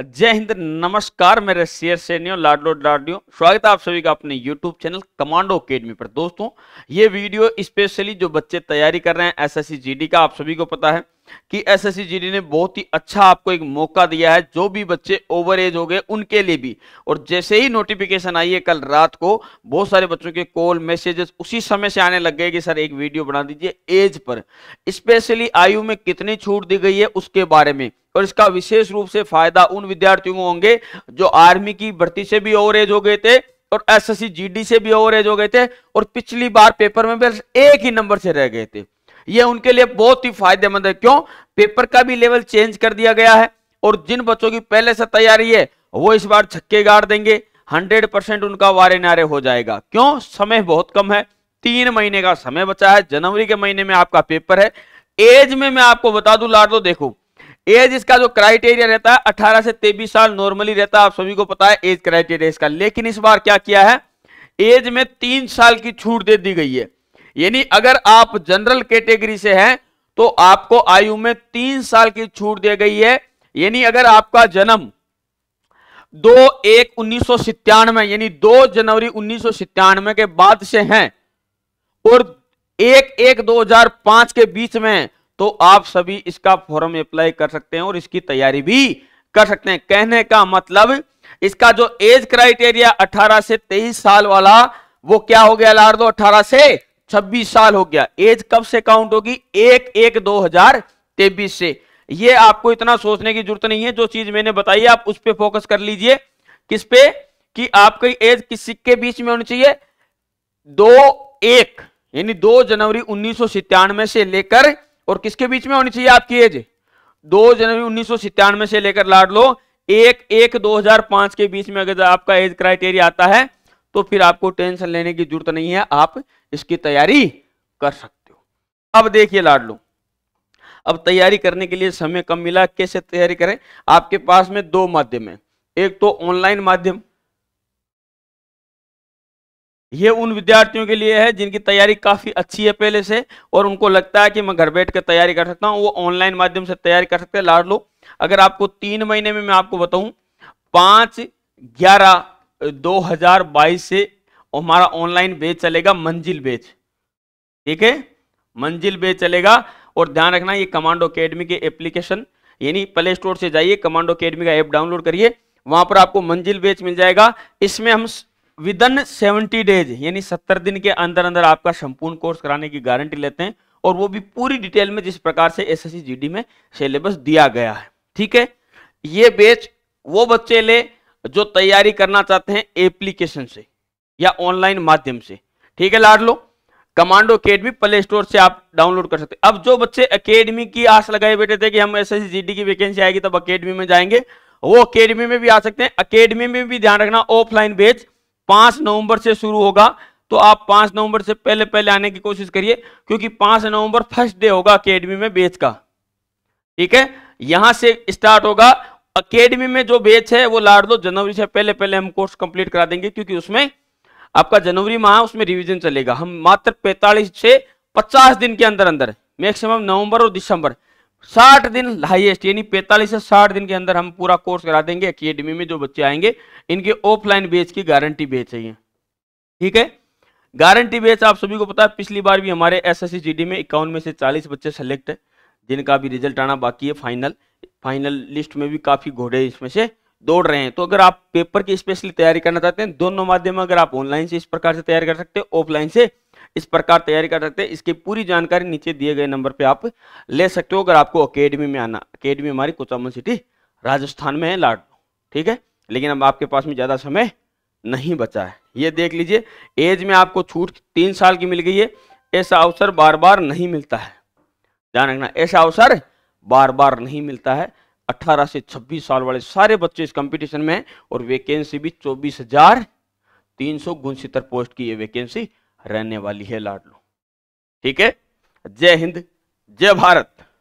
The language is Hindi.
जय हिंद नमस्कार मेरे शेयर सैनियों लाडलो लाडियो स्वागत है आप सभी का अपने यूट्यूब चैनल कमांडो अकेडमी पर दोस्तों ये वीडियो स्पेशली जो बच्चे तैयारी कर रहे हैं एसएससी जीडी का आप सभी को पता है कि एसएससी जीडी ने बहुत ही अच्छा आपको एक मौका दिया है जो भी बच्चे ओवर एज हो गए उनके लिए भी और जैसे ही नोटिफिकेशन आई है कल रात को बहुत सारे बच्चों के कॉल मैसेजेस उसी समय से आने लग गए कि सर एक वीडियो बना दीजिए एज पर स्पेशली आयु में कितनी छूट दी गई है उसके बारे में और इसका विशेष रूप से फायदा उन विद्यार्थियों को होंगे जो आर्मी की भर्ती से भी ओवरेज हो गए थे और एसएससी जीडी से भी ओवरेज हो गए थे और पिछली बार पेपर में बस एक ही नंबर से रह गए थे ये उनके लिए बहुत ही फायदेमंद है क्यों पेपर का भी लेवल चेंज कर दिया गया है और जिन बच्चों की पहले से तैयारी है वो इस बार छक्के गाड़ देंगे हंड्रेड परसेंट उनका वारे नारे हो जाएगा क्यों समय बहुत कम है तीन महीने का समय बचा है जनवरी के महीने में आपका पेपर है एज में मैं आपको बता दू लाडो देखू एज इसका जो क्राइटेरिया रहता है अठारह से तेबीस साल नॉर्मली रहता है आप सभी को पता है एज क्राइटेरिया इसका लेकिन इस बार क्या किया है एज में तीन साल की छूट दे दी गई है यानी अगर आप जनरल कैटेगरी से हैं तो आपको आयु में तीन साल की छूट दी गई है यानी अगर आपका जन्म दो एक उन्नीस सौ सत्तानवे यानी दो जनवरी उन्नीस सौ सितानवे के बाद से हैं और एक एक 2005 के बीच में तो आप सभी इसका फॉर्म अप्लाई कर सकते हैं और इसकी तैयारी भी कर सकते हैं कहने का मतलब इसका जो एज क्राइटेरिया 18 से 23 साल वाला वो क्या हो गया लार दो 18 से 26 साल हो गया एज कब से काउंट होगी एक एक दो हजार तेबीस से ये आपको इतना सोचने की जरूरत नहीं है जो चीज मैंने बताई आप उस पर फोकस कर लीजिए किस पे कि आपकी एज किस के बीच में होनी चाहिए दो एक यानी दो जनवरी उन्नीस से लेकर और किसके बीच में होनी चाहिए आपकी एज दो जनवरी उन्नीस से लेकर लाड लो एक एक 2005 के बीच में अगर आपका एज क्राइटेरिया आता है तो फिर आपको टेंशन लेने की जरूरत नहीं है आप इसकी तैयारी कर सकते हो अब देखिए लाड लो अब तैयारी करने के लिए समय कम मिला कैसे तैयारी करें आपके पास में दो माध्यम है एक तो ऑनलाइन माध्यम ये उन विद्यार्थियों के लिए है जिनकी तैयारी काफ़ी अच्छी है पहले से और उनको लगता है कि मैं घर बैठ कर तैयारी कर सकता हूँ वो ऑनलाइन माध्यम से तैयारी कर सकते हैं लाड लो अगर आपको तीन महीने में मैं आपको बताऊं पांच ग्यारह दो हजार बाईस से हमारा ऑनलाइन बेच चलेगा मंजिल बेच ठीक है मंजिल बेच चलेगा और ध्यान रखना ये कमांडो अकेडमी के एप्लीकेशन यानी प्ले स्टोर से जाइए कमांडो अकेडमी का ऐप डाउनलोड करिए वहां पर आपको मंजिल बेच मिल जाएगा इसमें हम विदन सेवेंटी डेज यानी सत्तर दिन के अंदर अंदर आपका संपूर्ण कोर्स कराने की गारंटी लेते हैं और वो भी पूरी डिटेल में जिस प्रकार से एस एस में सिलेबस दिया गया है ठीक है ये बेच वो बच्चे ले जो तैयारी करना चाहते हैं एप्लीकेशन से या ऑनलाइन माध्यम से ठीक है लाड लो कमांडो अकेडमी प्ले स्टोर से आप डाउनलोड कर सकते हैं अब जो बच्चे अकेडमी की आस लगाए बैठे थे कि हम एस एस की वैकेंसी आएगी तब अकेडमी में जाएंगे वो अकेडमी में भी आ सकते हैं अकेडमी में भी ध्यान रखना ऑफलाइन बेच पांच नवंबर से शुरू होगा तो आप पांच नवंबर से पहले पहले आने की कोशिश करिए क्योंकि पांच नवंबर फर्स्ट डे होगा अकेडमी में बेच का ठीक है यहां से स्टार्ट होगा अकेडमी में जो बेच है वो लाड़ दो जनवरी से पहले पहले हम कोर्स कंप्लीट करा देंगे क्योंकि उसमें आपका जनवरी माह उसमें रिवीजन चलेगा हम मात्र 45 से 50 दिन के अंदर अंदर मैक्सिमम नवंबर और दिसंबर साठ दिन हाईएस्ट यानी पैंतालीस से साठ दिन के अंदर हम पूरा कोर्स करा देंगे अकेडमी में जो बच्चे आएंगे इनके ऑफलाइन बेच की गारंटी बेच है ठीक है गारंटी बेच आप सभी को पता है पिछली बार भी हमारे एस एस में इक्यावन में से चालीस बच्चे सेलेक्ट है जिनका भी रिजल्ट आना बाकी है फाइनल फाइनल लिस्ट में भी काफ़ी घोड़े इसमें से दौड़ रहे हैं तो अगर आप पेपर की स्पेशली तैयारी करना चाहते हैं दोनों माध्यम में अगर आप ऑनलाइन से इस प्रकार से तैयारी कर सकते हैं ऑफलाइन से इस प्रकार तैयारी कर सकते हैं इसकी पूरी जानकारी नीचे दिए गए नंबर पर आप ले सकते हो अगर आपको अकेडमी में आना अकेडमी हमारी कुचामन सिटी राजस्थान में है लाड ठीक है लेकिन अब आपके पास में ज़्यादा समय नहीं बचा है ये देख लीजिए एज में आपको छूट तीन साल की मिल गई है ऐसा अवसर बार बार नहीं मिलता है ध्यान रखना ऐसा अवसर बार बार नहीं मिलता है 18 से 26 साल वाले सारे बच्चे इस कंपटीशन में हैं और वैकेंसी भी चौबीस हजार तीन सौ पोस्ट की ये वैकेंसी रहने वाली है लाडलो ठीक है जय हिंद जय भारत